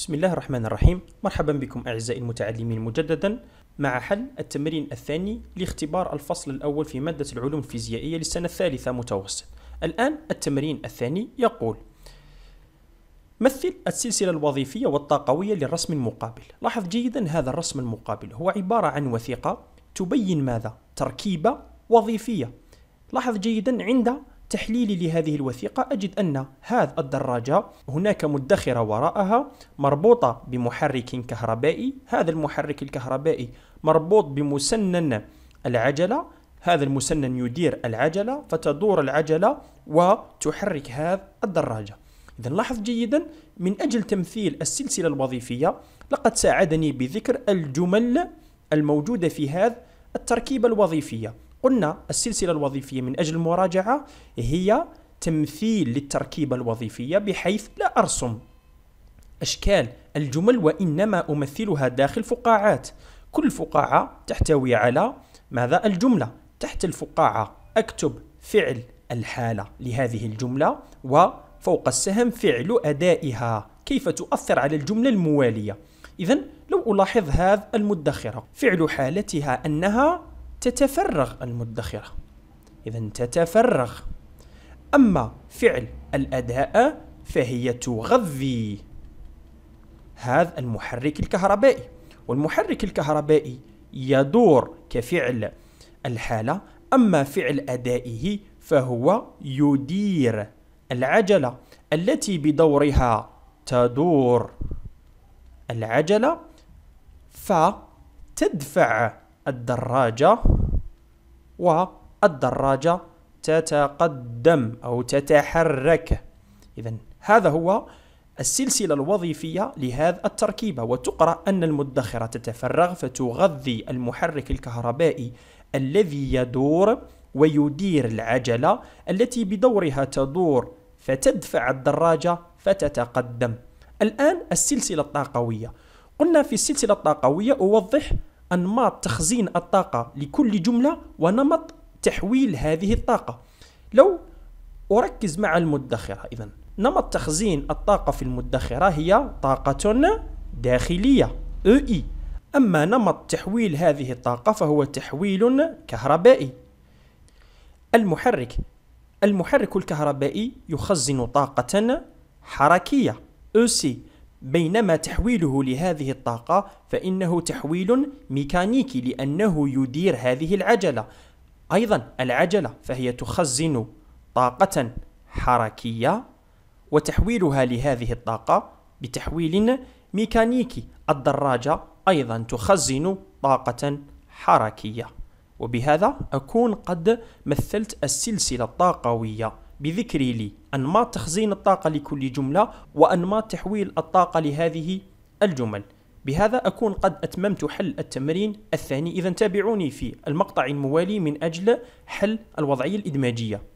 بسم الله الرحمن الرحيم مرحبا بكم أعزائي المتعلمين مجددا مع حل التمرين الثاني لاختبار الفصل الأول في مادة العلوم الفيزيائية للسنة الثالثة متوسط الآن التمرين الثاني يقول مثل السلسلة الوظيفية والطاقوية للرسم المقابل لاحظ جيدا هذا الرسم المقابل هو عبارة عن وثيقة تبين ماذا؟ تركيبة وظيفية لاحظ جيدا عند تحليلي لهذه الوثيقة أجد أن هذا الدراجة هناك مدخرة وراءها مربوطة بمحرك كهربائي هذا المحرك الكهربائي مربوط بمسنن العجلة هذا المسنن يدير العجلة فتدور العجلة وتحرك هذا الدراجة إذا لاحظ جيدا من أجل تمثيل السلسلة الوظيفية لقد ساعدني بذكر الجمل الموجودة في هذا التركيبة الوظيفية قلنا السلسلة الوظيفية من أجل المراجعة هي تمثيل للتركيبة الوظيفية بحيث لا أرسم أشكال الجمل وإنما أمثلها داخل فقاعات كل فقاعة تحتوي على ماذا الجملة تحت الفقاعة أكتب فعل الحالة لهذه الجملة وفوق السهم فعل أدائها كيف تؤثر على الجملة الموالية إذا لو ألاحظ هذا المدخرة فعل حالتها أنها تتفرغ المدخرة إذا تتفرغ أما فعل الأداء فهي تغذي هذا المحرك الكهربائي والمحرك الكهربائي يدور كفعل الحالة أما فعل أدائه فهو يدير العجلة التي بدورها تدور العجلة فتدفع الدراجة والدراجة تتقدم أو تتحرك إذا هذا هو السلسلة الوظيفية لهذا التركيبة وتقرأ أن المدخرة تتفرغ فتغذي المحرك الكهربائي الذي يدور ويدير العجلة التي بدورها تدور فتدفع الدراجة فتتقدم الآن السلسلة الطاقوية قلنا في السلسلة الطاقوية أوضح أنماط تخزين الطاقة لكل جملة ونمط تحويل هذه الطاقة لو أركز مع المدخرة إذا نمط تخزين الطاقة في المدخرة هي طاقة داخلية اي أما نمط تحويل هذه الطاقة فهو تحويل كهربائي المحرك المحرك الكهربائي يخزن طاقة حركية سي بينما تحويله لهذه الطاقة فإنه تحويل ميكانيكي لأنه يدير هذه العجلة أيضا العجلة فهي تخزن طاقة حركية وتحويلها لهذه الطاقة بتحويل ميكانيكي الدراجة أيضا تخزن طاقة حركية وبهذا أكون قد مثلت السلسلة الطاقوية بذكر لي أنماط تخزين الطاقة لكل جملة وأنماط تحويل الطاقة لهذه الجمل بهذا أكون قد أتممت حل التمرين الثاني إذا تابعوني في المقطع الموالي من أجل حل الوضعية الإدماجية